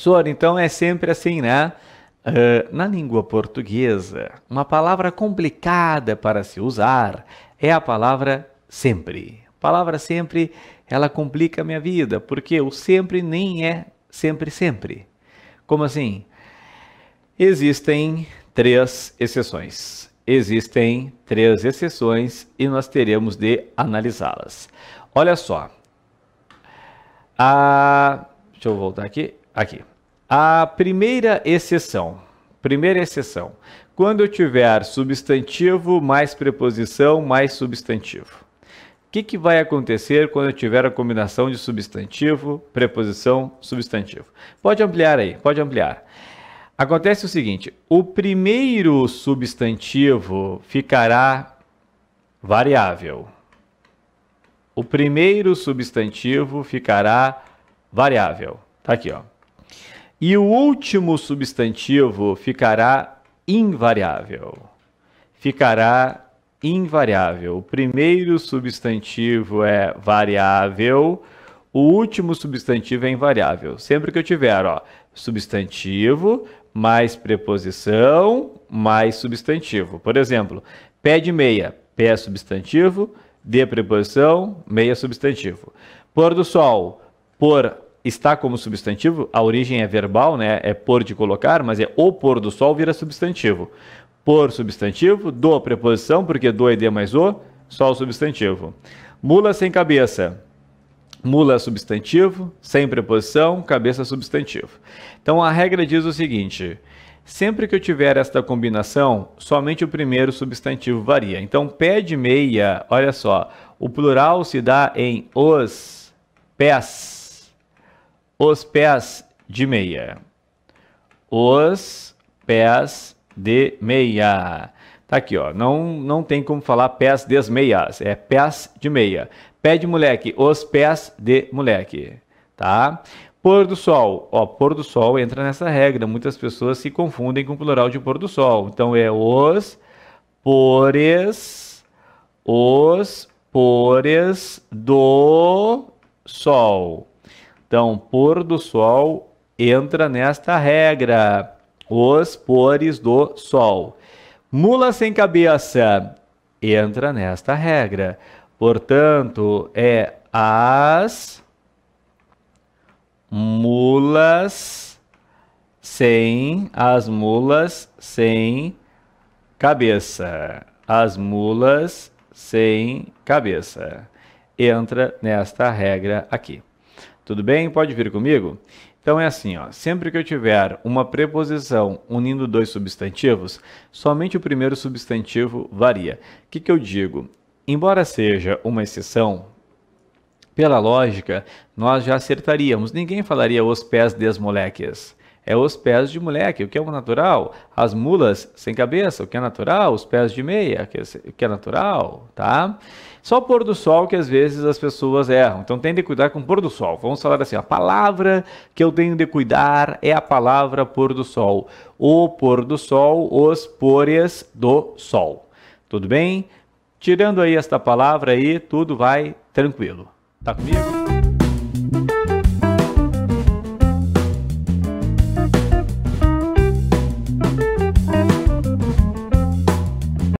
Professor, então é sempre assim, né? Uh, na língua portuguesa, uma palavra complicada para se usar é a palavra sempre. A palavra sempre, ela complica a minha vida, porque o sempre nem é sempre sempre. Como assim? Existem três exceções. Existem três exceções e nós teremos de analisá-las. Olha só. Ah, Deixa eu voltar aqui. Aqui. A primeira exceção. Primeira exceção. Quando eu tiver substantivo mais preposição mais substantivo. O que, que, vai acontecer quando eu tiver a combinação de substantivo, preposição, substantivo? Pode ampliar aí, pode ampliar. Acontece o seguinte: o primeiro substantivo ficará variável. O primeiro substantivo ficará variável. Tá aqui, ó. E o último substantivo ficará invariável. Ficará invariável. O primeiro substantivo é variável, o último substantivo é invariável. Sempre que eu tiver, ó, substantivo mais preposição mais substantivo. Por exemplo, pé de meia, pé é substantivo, de preposição, meia é substantivo. Pôr do sol, por está como substantivo, a origem é verbal, né? É por de colocar, mas é o pôr do sol vira substantivo. Por substantivo, do preposição, porque do é de mais o, sol substantivo. Mula sem cabeça. Mula substantivo, sem preposição, cabeça substantivo. Então a regra diz o seguinte: sempre que eu tiver esta combinação, somente o primeiro substantivo varia. Então pé de meia, olha só, o plural se dá em os pés os pés de meia. Os pés de meia. Tá aqui, ó. Não, não tem como falar pés de meias. É pés de meia. Pé de moleque. Os pés de moleque. Tá? Pôr do sol. Ó, pôr do sol entra nessa regra. Muitas pessoas se confundem com o plural de pôr do sol. Então é os pores. Os pores do sol. Então, pôr do sol entra nesta regra. Os pores do sol. Mula sem cabeça entra nesta regra. Portanto, é as mulas sem as mulas sem cabeça. As mulas sem cabeça. Entra nesta regra aqui. Tudo bem? Pode vir comigo? Então é assim, ó, sempre que eu tiver uma preposição unindo dois substantivos, somente o primeiro substantivo varia. O que, que eu digo? Embora seja uma exceção, pela lógica, nós já acertaríamos. Ninguém falaria os pés des moleques é os pés de moleque, o que é o natural. As mulas sem cabeça, o que é natural. Os pés de meia, o é que é natural, tá? Só o pôr do sol que às vezes as pessoas erram. Então tem de cuidar com o pôr do sol. Vamos falar assim: a palavra que eu tenho de cuidar é a palavra pôr do sol. O pôr do sol, os pôres do sol. Tudo bem? Tirando aí esta palavra aí, tudo vai tranquilo. Tá comigo?